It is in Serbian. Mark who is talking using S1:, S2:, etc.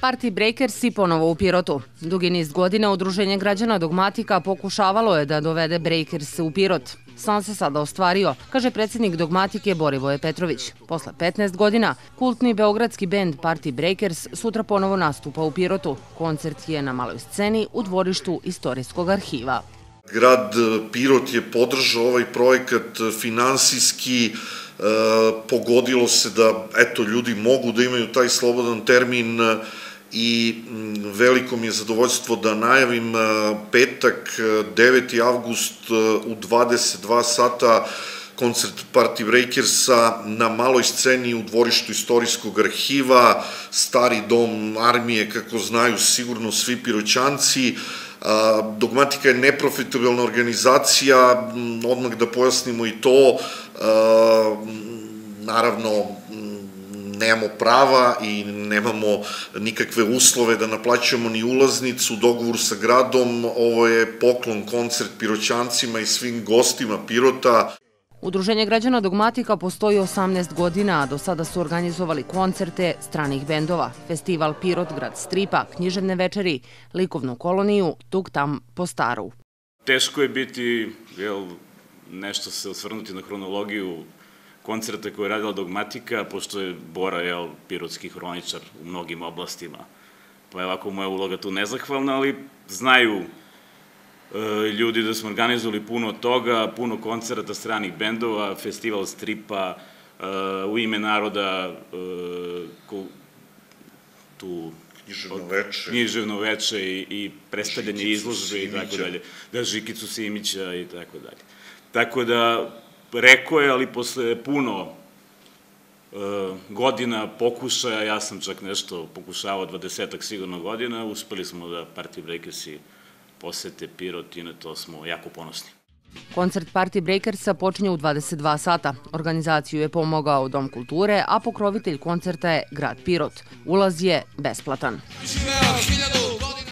S1: Party Breakers i ponovo u Pirotu. Dugi niz godina Udruženje građana Dogmatika pokušavalo je da dovede Breakers u Pirot. San se sada ostvario, kaže predsednik Dogmatike Borivoje Petrović. Posle 15 godina, kultni beogradski bend Party Breakers sutra ponovo nastupa u Pirotu. Koncert je na maloj sceni u dvorištu Istorijskog arhiva.
S2: Grad eh, Pirot je podržao ovaj projekat eh, finansijski, e, pogodilo se da eto ljudi mogu da imaju taj slobodan termin e, i mm, veliko mi je zadovoljstvo da najavim e, petak 9. E, avgust e, u 22 sata koncert Party Breakersa na maloj sceni u dvorištu istorijskog arhiva, stari dom armije, kako znaju sigurno svi piroćanci. Dogmatika je neprofitabilna organizacija, odmah da pojasnimo i to, naravno nemamo prava i nemamo nikakve uslove da naplaćujemo ni ulaznicu, dogovor sa gradom, ovo je poklon koncert piroćancima i svim gostima Pirota.
S1: Udruženje građana Dogmatika postoji 18 godina, a do sada su organizovali koncerte stranih bendova, festival Pirotgrad stripa, književne večeri, likovnu koloniju, tuk tam po staru.
S3: Teško je biti, jel, nešto se osvrnuti na hronologiju koncerta koje je radila Dogmatika, pošto je Bora, jel, pirotski hroničar u mnogim oblastima, pa je ovako moja uloga tu nezahvalna, ali znaju e, ljudi da smo organizovali puno toga, puno koncerta stranih bendova, festival stripa, e, u ime naroda, e, ko, tu književno veče. Književno veče i, i predstavljanje izložbe i tako dalje. Da, Žikicu Simića i tako dalje. Tako da, Rekao je, ali posle puno e, godina pokušaja, ja sam čak nešto pokušavao, dvadesetak sigurno godina, uspeli smo da Party Breakersi posete Pirot i na to smo jako ponosni.
S1: Koncert Party Breakersa počinje u 22 sata. Organizaciju je pomogao Dom kulture, a pokrovitelj koncerta je grad Pirot. Ulaz je besplatan. Živeo, hiljadu